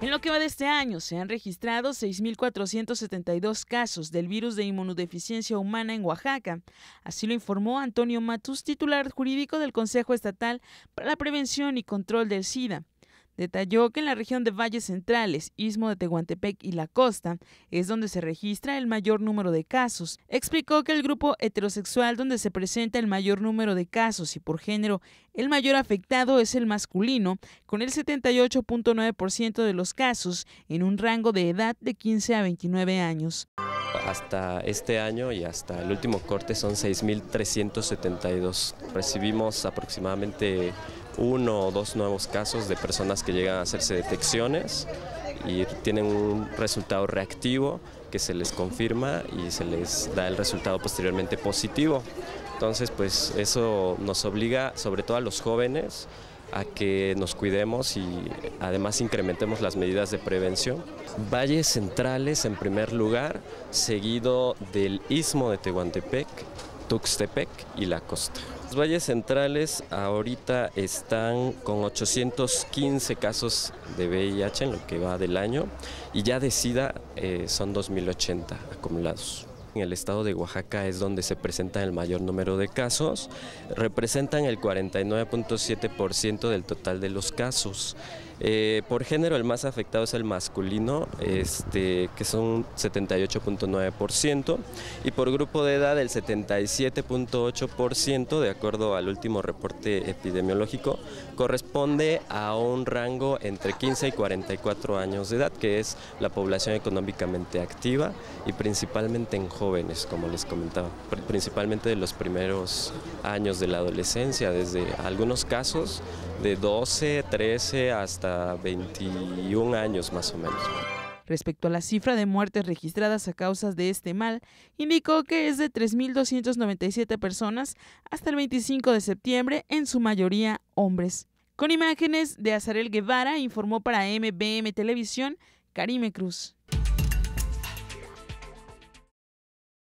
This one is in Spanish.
En lo que va de este año, se han registrado 6.472 casos del virus de inmunodeficiencia humana en Oaxaca. Así lo informó Antonio Matus, titular jurídico del Consejo Estatal para la Prevención y Control del SIDA. Detalló que en la región de Valles Centrales, Istmo de Tehuantepec y la costa es donde se registra el mayor número de casos. Explicó que el grupo heterosexual donde se presenta el mayor número de casos y por género, el mayor afectado es el masculino, con el 78.9% de los casos en un rango de edad de 15 a 29 años. Hasta este año y hasta el último corte son 6.372. Recibimos aproximadamente uno o dos nuevos casos de personas que llegan a hacerse detecciones y tienen un resultado reactivo que se les confirma y se les da el resultado posteriormente positivo. Entonces, pues eso nos obliga sobre todo a los jóvenes a que nos cuidemos y además incrementemos las medidas de prevención. Valles centrales en primer lugar, seguido del istmo de Tehuantepec, Tuxtepec y la costa valles centrales ahorita están con 815 casos de VIH en lo que va del año y ya de SIDA eh, son 2.080 acumulados. En el estado de Oaxaca es donde se presenta el mayor número de casos, representan el 49.7% del total de los casos. Eh, por género, el más afectado es el masculino, este, que son 78.9%, y por grupo de edad el 77.8%, de acuerdo al último reporte epidemiológico, corresponde a un rango entre 15 y 44 años de edad, que es la población económicamente activa y principalmente en jóvenes, como les comentaba, principalmente de los primeros años de la adolescencia, desde algunos casos de 12, 13 hasta 21 años más o menos. Respecto a la cifra de muertes registradas a causas de este mal, indicó que es de 3.297 personas hasta el 25 de septiembre, en su mayoría hombres. Con imágenes de Azarel Guevara, informó para MBM Televisión, Karime Cruz.